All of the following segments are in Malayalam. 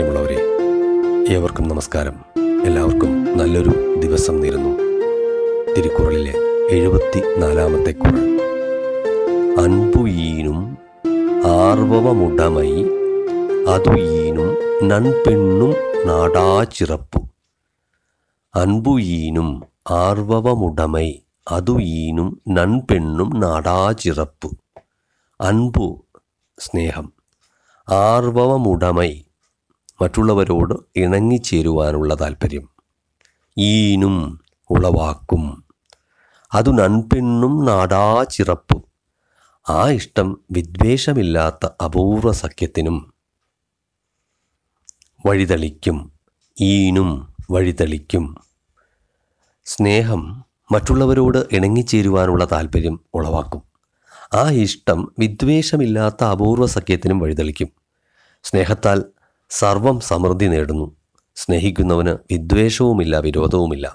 പ്രിയമുള്ളവരെ ഏവർക്കും നമസ്കാരം എല്ലാവർക്കും നല്ലൊരു ദിവസം നേരുന്നു തിരുക്കുറളിലെ എഴുപത്തി നാലാമത്തെ കുറൾ അൻപുയീനും ആർവവമുടമൈ അതുയീനും നൺപെണ്ണും നാടാചിറപ്പു അൻപുയീനും ആർവവമുടമൈ അതുയീനും നൺപെണ്ണും നാടാചിറപ്പു അൻപു സ്നേഹം ആർവവമുടമൈ മറ്റുള്ളവരോട് ഇണങ്ങിച്ചേരുവാനുള്ള താല്പര്യം ഈനും ഉളവാക്കും അതു നൺപെണ്ണും നാടാ ആ ഇഷ്ടം വിദ്വേഷമില്ലാത്ത അപൂർവ സഖ്യത്തിനും വഴിതളിക്കും ഈനും വഴിതളിക്കും സ്നേഹം മറ്റുള്ളവരോട് ഇണങ്ങിച്ചേരുവാനുള്ള താല്പര്യം ഉളവാക്കും ആ ഇഷ്ടം വിദ്വേഷമില്ലാത്ത അപൂർവ സഖ്യത്തിനും വഴിതെളിക്കും സ്നേഹത്താൽ സർവം സമൃദ്ധി നേടുന്നു സ്നേഹിക്കുന്നവന് വിദ്വേഷവുമില്ല വിരോധവുമില്ല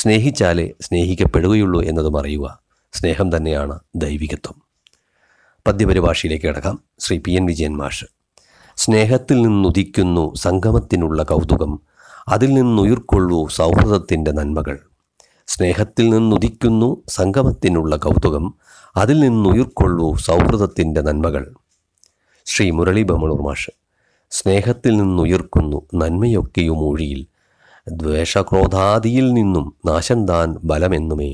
സ്നേഹിച്ചാലേ സ്നേഹിക്കപ്പെടുകയുള്ളൂ എന്നതും അറിയുക സ്നേഹം തന്നെയാണ് ദൈവികത്വം പദ്യപരിഭാഷയിലേക്ക് കിടക്കാം ശ്രീ പി എൻ വിജയൻ മാഷ് സ്നേഹത്തിൽ നിന്നുദിക്കുന്നു സംഗമത്തിനുള്ള കൗതുകം അതിൽ നിന്നുയിർക്കൊള്ളൂ സൗഹൃദത്തിൻ്റെ നന്മകൾ സ്നേഹത്തിൽ നിന്നുദിക്കുന്നു സംഗമത്തിനുള്ള കൗതുകം അതിൽ നിന്നുയിർക്കൊള്ളൂ സൗഹൃദത്തിൻ്റെ നന്മകൾ ശ്രീ മുരളി ബമളൂർ മാഷ് സ്നേഹത്തിൽ നിന്നുയർക്കുന്നു നന്മയൊക്കെയും ഒഴിയിൽ ദ്വേഷക്രോധാദിയിൽ നിന്നും നാശം താൻ ബലമെന്നുമേ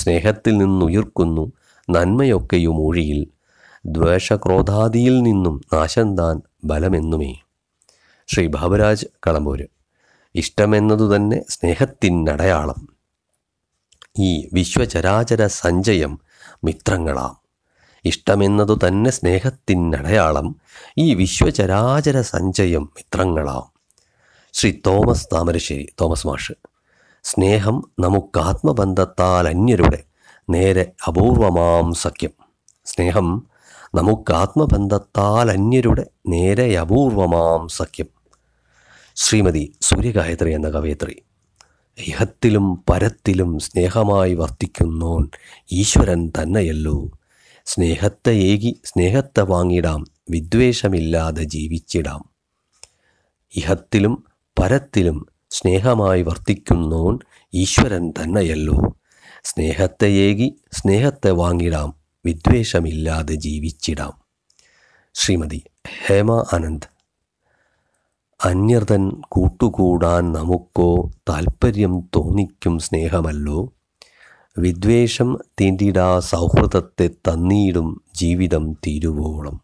സ്നേഹത്തിൽ നിന്നുയർക്കുന്നു നന്മയൊക്കെയും ഒഴിയിൽ ദ്വേഷക്രോധാദിയിൽ നിന്നും നാശം താൻ ബലമെന്നുമേ ശ്രീ ബാബരാജ് കളമ്പൂര് ഇഷ്ടമെന്നതു തന്നെ സ്നേഹത്തിനടയാളം ഈ വിശ്വചരാചര സഞ്ചയം മിത്രങ്ങളാം ഇഷ്ടമെന്നതു തന്നെ സ്നേഹത്തിനടയാളം ഈ വിശ്വചരാചര സഞ്ചയം മിത്രങ്ങളാം ശ്രീ തോമസ് താമരശ്ശേരി തോമസ് മാഷ് സ്നേഹം നമുക്ക് ആത്മബന്ധത്താൽ അന്യരുടെ നേരെ അപൂർവമാം സഖ്യം സ്നേഹം നമുക്ക് ആത്മബന്ധത്താൽ അന്യരുടെ നേരെ അപൂർവമാം സഖ്യം ശ്രീമതി സൂര്യഗായത്രി എന്ന കവയത്രി ഇഹത്തിലും പരത്തിലും സ്നേഹമായി വർത്തിക്കുന്നോൻ ഈശ്വരൻ തന്നെയല്ലോ സ്നേഹത്തെ ഏകി സ്നേഹത്തെ വാങ്ങിടാം വിദ്വേഷമില്ലാതെ ജീവിച്ചിടാം ഇഹത്തിലും പരത്തിലും സ്നേഹമായി വർത്തിക്കുന്നോൻ ഈശ്വരൻ തന്നെയല്ലോ സ്നേഹത്തെ ഏകി സ്നേഹത്തെ വാങ്ങിടാം വിദ്വേഷമില്ലാതെ ജീവിച്ചിടാം ശ്രീമതി ഹേമ ആനന്ദ് അന്യർതൻ കൂട്ടുകൂടാൻ നമുക്കോ താൽപ്പര്യം തോന്നിക്കും സ്നേഹമല്ലോ വിദ്വേഷം തീണ്ടിടാ സൗഹൃദത്തെ തന്നീടും ജീവിതം തീരുവോളം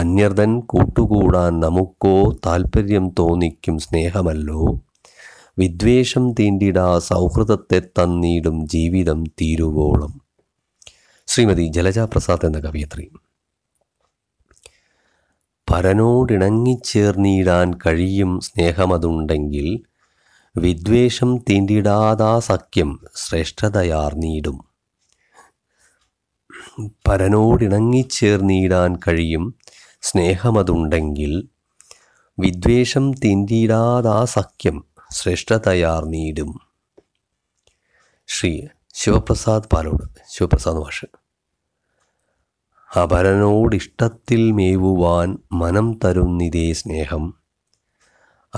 അന്യർദൻ കൂട്ടുകൂടാൻ നമുക്കോ താൽപ്പര്യം തോന്നിക്കും സ്നേഹമല്ലോ വിദ്വേഷം തീണ്ടിടാ സൗഹൃദത്തെ തന്നീടും ജീവിതം തീരുവോളം ശ്രീമതി ജലജ പ്രസാദ് എന്ന കവിയത്രി പരനോടിണങ്ങിച്ചേർന്നിടാൻ കഴിയും സ്നേഹമതുണ്ടെങ്കിൽ വിദ്വേഷം തീണ്ടിടാതാ സഖ്യം ശ്രേഷ്ഠതയാർന്നീടും പരനോടിണങ്ങിച്ചേർന്നിടാൻ കഴിയും സ്നേഹമതുണ്ടെങ്കിൽ വിദ്വേഷം തീണ്ടിടാതാ സഖ്യം ശ്രേഷ്ഠതയാർന്നീടും ശ്രീ ശിവപ്രസാദ് പാലോട് ശിവപ്രസാദ് മാഷ് അപരനോടിഷ്ടത്തിൽ മേവുവാൻ മനം തരുന്നിതേ സ്നേഹം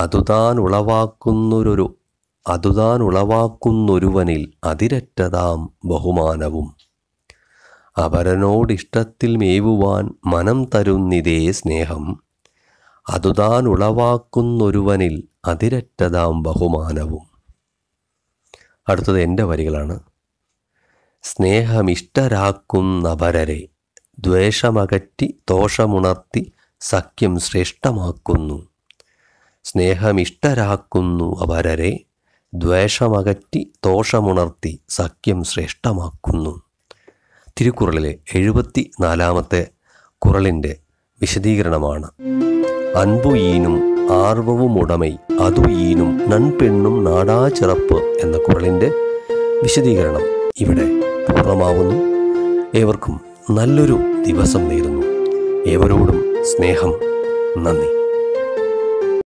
അതുതാൻ ഉളവാക്കുന്നൊരു അതുതാൻ ഉളവാക്കുന്നൊരുവനിൽ അതിരറ്റതാം ബഹുമാനവും അപരനോടിഷ്ടത്തിൽ മേവുവാൻ മനം തരുന്നിതേ സ്നേഹം അതുതാൻ ഉളവാക്കുന്നൊരുവനിൽ അതിരറ്റതാം ബഹുമാനവും അടുത്തത് എൻ്റെ വരികളാണ് സ്നേഹമിഷ്ടരാക്കുന്നവരരെ ദ്വേഷമകറ്റി ദോഷമുണർത്തി സഖ്യം ശ്രേഷ്ഠമാക്കുന്നു സ്നേഹമിഷ്ടരാക്കുന്നു അവരരെ ദ്വേഷമകറ്റി ദോഷമുണർത്തി സഖ്യം ശ്രേഷ്ഠമാക്കുന്നു തിരുക്കുറളിലെ എഴുപത്തി നാലാമത്തെ കുറളിൻ്റെ വിശദീകരണമാണ് അൻപു ഈനും ആർവവും ഉടമൈ അതു ഈനും നൺപെണ്ണും നാടാ എന്ന കുറളിൻ്റെ വിശദീകരണം ഇവിടെ പൂർണ്ണമാവുന്നു ഏവർക്കും നല്ലൊരു ദിവസം നേരുന്നു ഏവരോടും സ്നേഹം നന്ദി